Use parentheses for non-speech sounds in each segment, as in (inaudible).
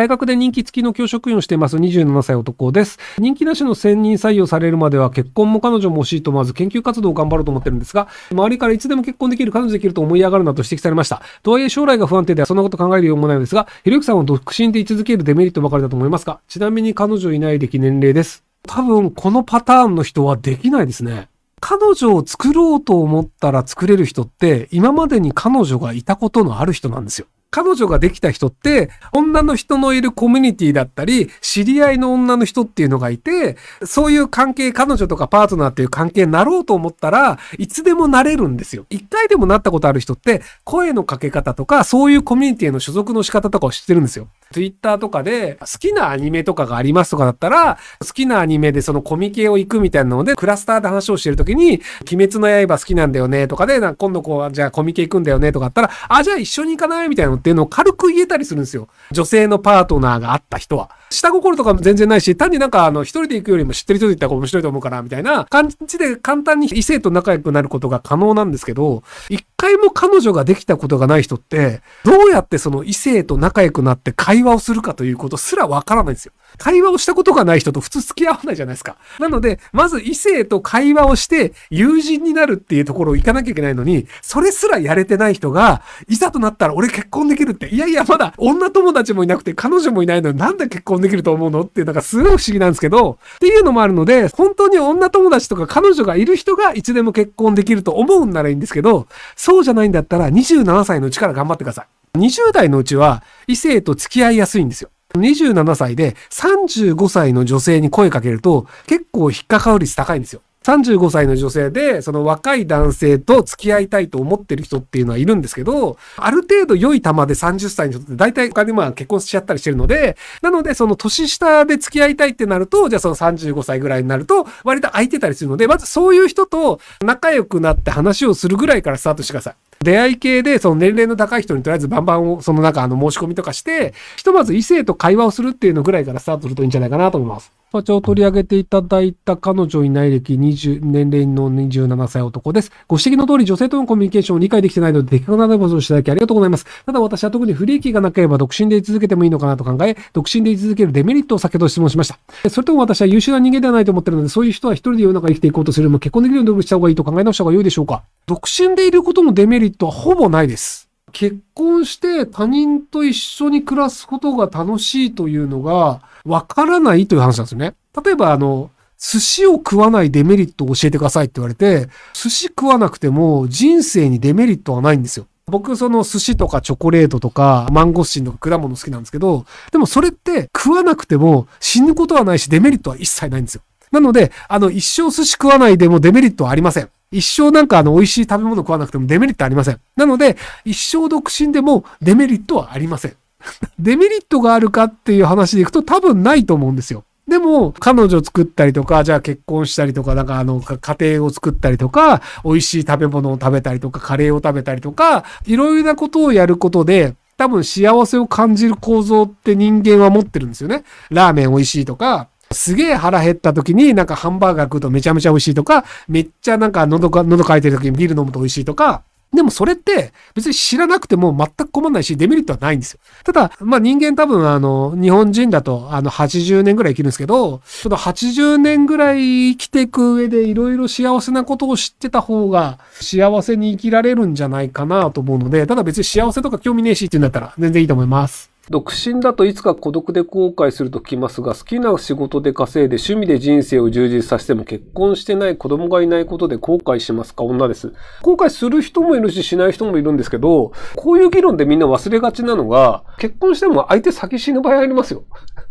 大学で人気付きの教職員をしています27歳男です。人気なしの専任採用されるまでは結婚も彼女も欲しいと思わず研究活動を頑張ろうと思ってるんですが、周りからいつでも結婚できる、彼女できると思い上がるなと指摘されました。とはいえ将来が不安定ではそんなこと考えるようもないのですが、ひろゆきさんは独身で居続けるデメリットばかりだと思いますが、ちなみに彼女いない歴年齢です。多分このパターンの人はできないですね。彼女を作ろうと思ったら作れる人って、今までに彼女がいたことのある人なんですよ。彼女ができた人って、女の人のいるコミュニティだったり、知り合いの女の人っていうのがいて、そういう関係、彼女とかパートナーっていう関係になろうと思ったら、いつでもなれるんですよ。一回でもなったことある人って、声のかけ方とか、そういうコミュニティへの所属の仕方とかを知ってるんですよ。ツイッターとかで、好きなアニメとかがありますとかだったら、好きなアニメでそのコミケを行くみたいなので、クラスターで話をしてるときに、鬼滅の刃好きなんだよねとかで、なか今度こう、じゃあコミケ行くんだよねとかあったら、あ、じゃあ一緒に行かないみたいなのっていうのを軽く言えたりするんですよ。女性のパートナーがあった人は。下心とかも全然ないし、単になんかあの、一人で行くよりも知ってる人で行った方が面白いと思うから、みたいな感じで簡単に異性と仲良くなることが可能なんですけど、一回も彼女ができたことがない人って、どうやってその異性と仲良くなって会会話をするかということすらわからないんですよ。会話をしたことがない人と普通付き合わないじゃないですか。なので、まず異性と会話をして友人になるっていうところを行かなきゃいけないのに、それすらやれてない人が、いざとなったら俺結婚できるって、いやいやまだ女友達もいなくて彼女もいないのになんで結婚できると思うのっていうのがすごい不思議なんですけど、っていうのもあるので、本当に女友達とか彼女がいる人がいつでも結婚できると思うんならいいんですけど、そうじゃないんだったら27歳のうちから頑張ってください。20代のうちは異性と付き合いやすいんですよ。27歳で35歳の女性に声かけると結構引っかかる率高いんですよ。35歳の女性で、その若い男性と付き合いたいと思ってる人っていうのはいるんですけど、ある程度良い玉で30歳の人って大体他にまあ結婚しちゃったりしてるので、なのでその年下で付き合いたいってなると、じゃあその35歳ぐらいになると割と空いてたりするので、まずそういう人と仲良くなって話をするぐらいからスタートしてください。出会い系で、その年齢の高い人にとりあえずバンバンを、その中、あの、申し込みとかして、ひとまず異性と会話をするっていうのぐらいからスタートするといいんじゃないかなと思います。社長取り上げていただいた彼女いない歴20、年齢の27歳男です。ご指摘の通り女性とのコミュニケーションを理解できてないので、的確なアドバイスをしていただきありがとうございます。ただ私は特に不利益がなければ独身で居続けてもいいのかなと考え、独身で居続けるデメリットを先ほど質問しました。それとも私は優秀な人間ではないと思ってるので、そういう人は一人で世の中に生きていこうとするよりも結婚できるように努力した方がいいと考え直した方が良いでしょうか。独身でいることもデメリットットはほぼないです。結婚して他人と一緒に暮らすことが楽しいというのがわからないという話なんですよね。例えばあの、寿司を食わないデメリットを教えてくださいって言われて、寿司食わなくても人生にデメリットはないんですよ。僕、その寿司とかチョコレートとか、マンゴスチンとか果物好きなんですけど、でもそれって食わなくても死ぬことはないし、デメリットは一切ないんですよ。なので、あの、一生寿司食わないでもデメリットはありません。一生なんかあの美味しい食べ物食わなくてもデメリットありません。なので、一生独身でもデメリットはありません。(laughs) デメリットがあるかっていう話でいくと多分ないと思うんですよ。でも、彼女作ったりとか、じゃあ結婚したりとか、なんかあの、家庭を作ったりとか、美味しい食べ物を食べたりとか、カレーを食べたりとか、いろいろなことをやることで、多分幸せを感じる構造って人間は持ってるんですよね。ラーメン美味しいとか、すげえ腹減った時になんかハンバーガー食うとめちゃめちゃ美味しいとか、めっちゃなんか喉か、喉乾いてる時にビール飲むと美味しいとか、でもそれって別に知らなくても全く困んないしデメリットはないんですよ。ただ、まあ人間多分あの、日本人だとあの80年ぐらい生きるんですけど、ちょっと80年ぐらい生きていく上でいろいろ幸せなことを知ってた方が幸せに生きられるんじゃないかなと思うので、ただ別に幸せとか興味ねえしって言うんだったら全然いいと思います。独身だといつか孤独で後悔するときますが、好きな仕事で稼いで趣味で人生を充実させても結婚してない子供がいないことで後悔しますか女です。後悔する人もいるししない人もいるんですけど、こういう議論でみんな忘れがちなのが、結婚しても相手先死ぬ場合ありますよ。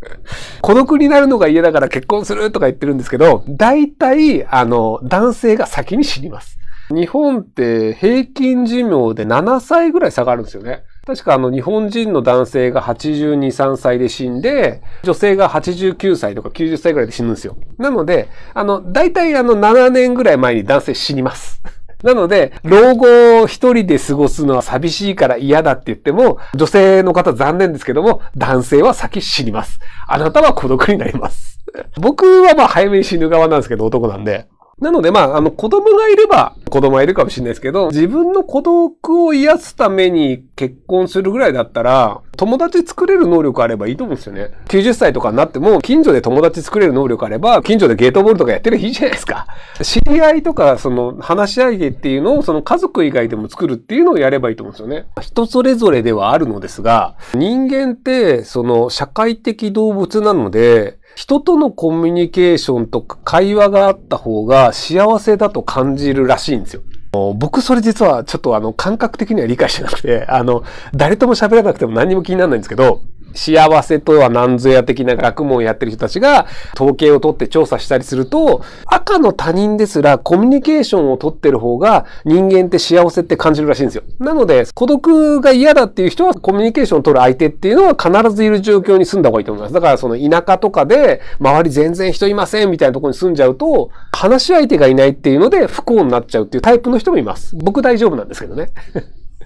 (laughs) 孤独になるのが嫌だから結婚するとか言ってるんですけど、大体、あの、男性が先に死にます。日本って平均寿命で7歳ぐらい下がるんですよね。確かあの日本人の男性が82、3歳で死んで、女性が89歳とか90歳ぐらいで死ぬんですよ。なので、あの、大体あの7年ぐらい前に男性死にます。(laughs) なので、老後を一人で過ごすのは寂しいから嫌だって言っても、女性の方残念ですけども、男性は先死にます。あなたは孤独になります。僕はまあ早めに死ぬ側なんですけど、男なんで。なので、まあ、あの、子供がいれば、子供はいるかもしれないですけど、自分の孤独を癒すために結婚するぐらいだったら、友達作れる能力あればいいと思うんですよね。90歳とかになっても、近所で友達作れる能力あれば、近所でゲートボールとかやってるいいじゃないですか。知り合いとか、その、話し合いっていうのを、その家族以外でも作るっていうのをやればいいと思うんですよね。人それぞれではあるのですが、人間って、その、社会的動物なので、人とのコミュニケーションとか会話があった方が幸せだと感じるらしいんですよ。僕それ実はちょっとあの感覚的には理解してなくて、あの、誰とも喋らなくても何も気にならないんですけど、幸せとは何ぞや的な学問をやってる人たちが統計を取って調査したりすると、赤の他人ですらコミュニケーションを取ってる方が人間って幸せって感じるらしいんですよ。なので、孤独が嫌だっていう人はコミュニケーションを取る相手っていうのは必ずいる状況に住んだ方がいいと思います。だからその田舎とかで周り全然人いませんみたいなところに住んじゃうと、話し相手がいないっていうので不幸になっちゃうっていうタイプの人もいます。僕大丈夫なんですけどね。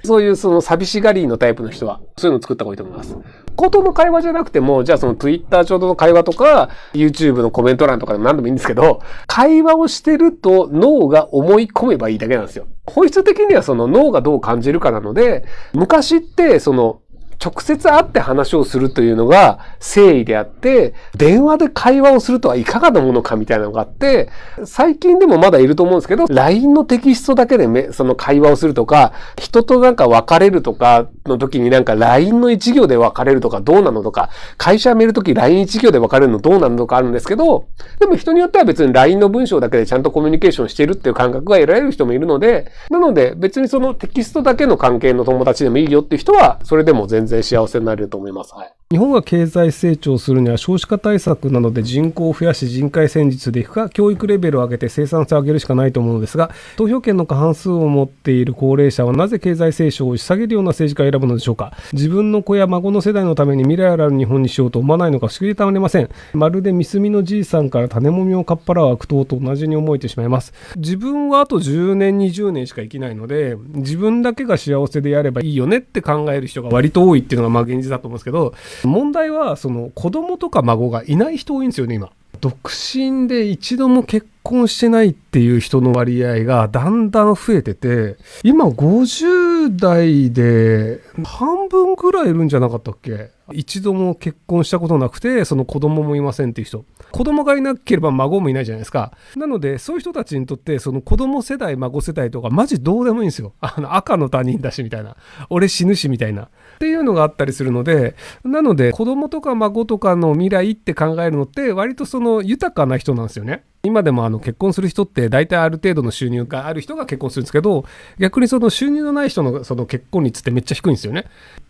そういうその寂しがりのタイプの人は、そういうのを作った方がいいと思います。ことの会話じゃなくても、じゃあその Twitter 上の会話とか、YouTube のコメント欄とかでも何でもいいんですけど、会話をしてると脳が思い込めばいいだけなんですよ。本質的にはその脳がどう感じるかなので、昔ってその直接会って話をするというのが誠意であって、電話で会話をするとはいかがなものかみたいなのがあって、最近でもまだいると思うんですけど、LINE のテキストだけでその会話をするとか、人となんか別れるとかの時になんか LINE の一行で別れるとかどうなのとか、会社辞める時 LINE 一行で別れるのどうなのとかあるんですけど、でも人によっては別に LINE の文章だけでちゃんとコミュニケーションしてるっていう感覚が得られる人もいるので、なので別にそのテキストだけの関係の友達でもいいよっていう人は、それでも全然然幸せになれると思います。はい。日本が経済成長するには少子化対策などで人口を増やし人海戦術でいくか教育レベルを上げて生産性を上げるしかないと思うのですが投票権の過半数を持っている高齢者はなぜ経済成長を押し下げるような政治家を選ぶのでしょうか自分の子や孫の世代のために未来ある日本にしようと思わないのか不思議でたまりませんまるでミスミのじいさんから種もみをかっぱらう悪党と同じに思えてしまいます自分はあと10年20年しか生きないので自分だけが幸せでやればいいよねって考える人が割と多いっていうのがまあ現実だと思うんですけど問題はその子供とか孫がいない人多いんですよね今独身で一度も結婚してないっていう人の割合がだんだん増えてて今50代で半分ぐらいいるんじゃなかったっけ一度も結婚したことなくて、その子供もいませんっていう人。子供がいなければ孫もいないじゃないですか。なので、そういう人たちにとって、その子供世代、孫世代とか、マジどうでもいいんですよ。あの、赤の他人だしみたいな。俺死ぬしみたいな。っていうのがあったりするので、なので、子供とか孫とかの未来って考えるのって、割とその豊かな人なんですよね。今でもあの結婚する人って大体ある程度の収入がある人が結婚するんですけど、逆にその収入のない人のその結婚率ってめっちゃ低いんですよ。ですよね。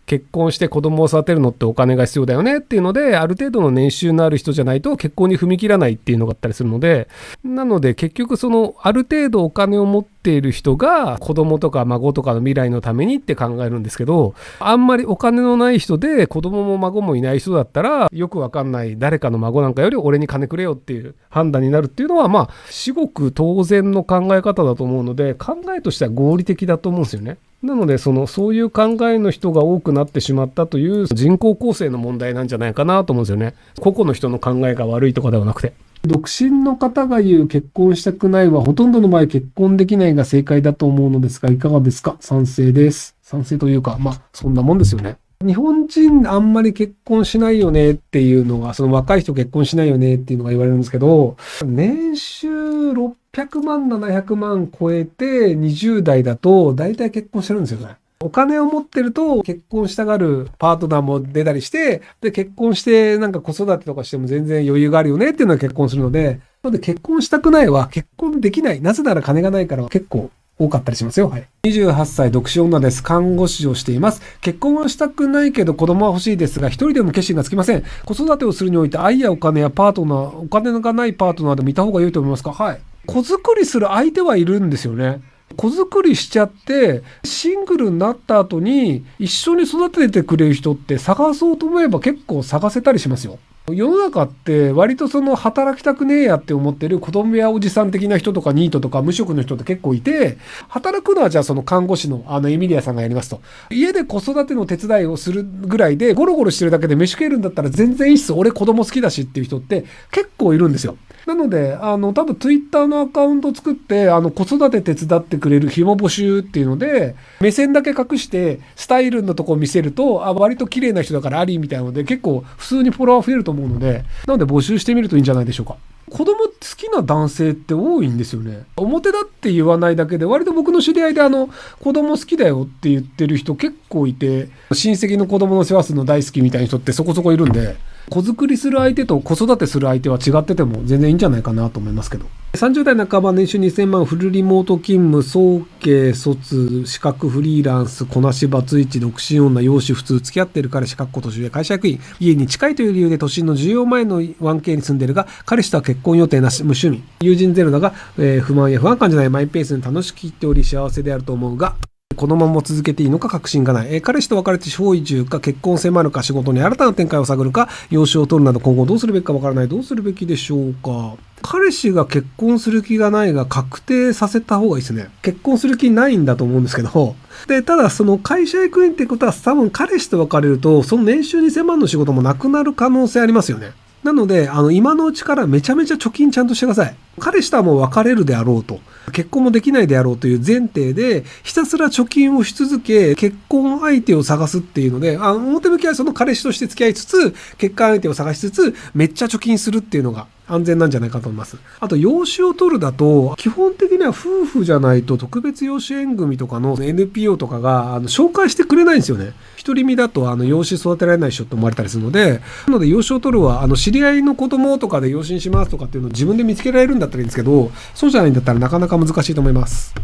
結婚して子供を育てるのってお金が必要だよねっていうので、ある程度の年収のある人じゃないと結婚に踏み切らないっていうのがあったりするので、なので結局そのある程度お金を持っている人が子供とか孫とかの未来のためにって考えるんですけど、あんまりお金のない人で子供も孫もいない人だったら、よくわかんない誰かの孫なんかより俺に金くれよっていう判断になるっていうのは、まあ、至極当然の考え方だと思うので、考えとしては合理的だと思うんですよね。なのでそのそういう考えの人が多くなってしまったという人口構成の問題なんじゃないかなと思うんですよね。個々の人の考えが悪いとかではなくて。独身の方が言う結婚したくないはほとんどの場合結婚できないが正解だと思うのですがいかがですか賛成です。賛成というかまあそんなもんですよね。日本人あんまり結婚しないよねっていうのが、その若い人結婚しないよねっていうのが言われるんですけど、年収600 600万、700万超えて20代だと大体結婚してるんですよね。お金を持ってると結婚したがるパートナーも出たりして、で、結婚してなんか子育てとかしても全然余裕があるよねっていうのは結婚するので、なので結婚したくないは結婚できない。なぜなら金がないから結構多かったりしますよ。はい。28歳独身女です。看護師をしています。結婚はしたくないけど子供は欲しいですが、一人でも決心がつきません。子育てをするにおいて愛やお金やパートナー、お金がないパートナーでもいた方が良いと思いますかはい。子作りする相手はいるんですよね。子作りしちゃってシングルになった後に一緒に育ててくれる人って探そうと思えば結構探せたりしますよ。世の中って割とその働きたくねえやって思ってる子供やおじさん的な人とかニートとか無職の人って結構いて、働くのはじゃあその看護師のあのエミリアさんがやりますと。家で子育ての手伝いをするぐらいでゴロゴロしてるだけで飯食えるんだったら全然いいっす。俺子供好きだしっていう人って結構いるんですよ。なので、あの、多分ツイッターのアカウント作って、あの、子育て手伝ってくれる紐募集っていうので、目線だけ隠して、スタイルのとこ見せると、あ、割と綺麗な人だからありみたいなので、結構普通にフォロワー増えると思うので、なので募集してみるといいんじゃないでしょうか。子供好きな男性って多いんですよね。表だって言わないだけで、割と僕の知り合いであの、子供好きだよって言ってる人結構いて、親戚の子供の世話するの大好きみたいな人ってそこそこいるんで、子作りする相手と子育てする相手は違ってても全然いいんじゃないかなと思いますけど。30代半ば年収2000万フルリモート勤務、総計、卒、資格フリーランス、こなしバツイチ、独身女、養子普通、付き合ってる彼氏、かっこ年上、会社役員、家に近いという理由で都心の需要前の 1K に住んでるが、彼氏とは結婚予定なし、無趣味、友人ゼロだが、えー、不満や不安感じないマイペースに楽しく生きており幸せであると思うが、このまま続けていいのか確信がない、えー、彼氏と別れて地方移住か結婚迫るか仕事に新たな展開を探るか養子を取るなど今後どうするべきかわからないどうするべきでしょうか彼氏が結婚する気がないが確定させた方がいいですね結婚する気ないんだと思うんですけど (laughs) でただその会社へ行くってことは多分彼氏と別れるとその年収2000万の仕事もなくなる可能性ありますよねなので、あの、今のうちからめちゃめちゃ貯金ちゃんとしてください。彼氏とはもう別れるであろうと、結婚もできないであろうという前提で、ひたすら貯金をし続け、結婚相手を探すっていうので、あ表向きはその彼氏として付き合いつつ、結婚相手を探しつつ、めっちゃ貯金するっていうのが安全なんじゃないかと思います。あと、養子を取るだと、基本的には夫婦じゃないと特別養子縁組とかの NPO とかがあの紹介してくれないんですよね。独り身だとあの養子育てられない人って思われたりするので、なので養子を取るは、あの知り合いの子供とかで養子にしますとかっていうのを自分で見つけられるんだったらいいんですけど、そうじゃないんだったらなかなか難しいと思います。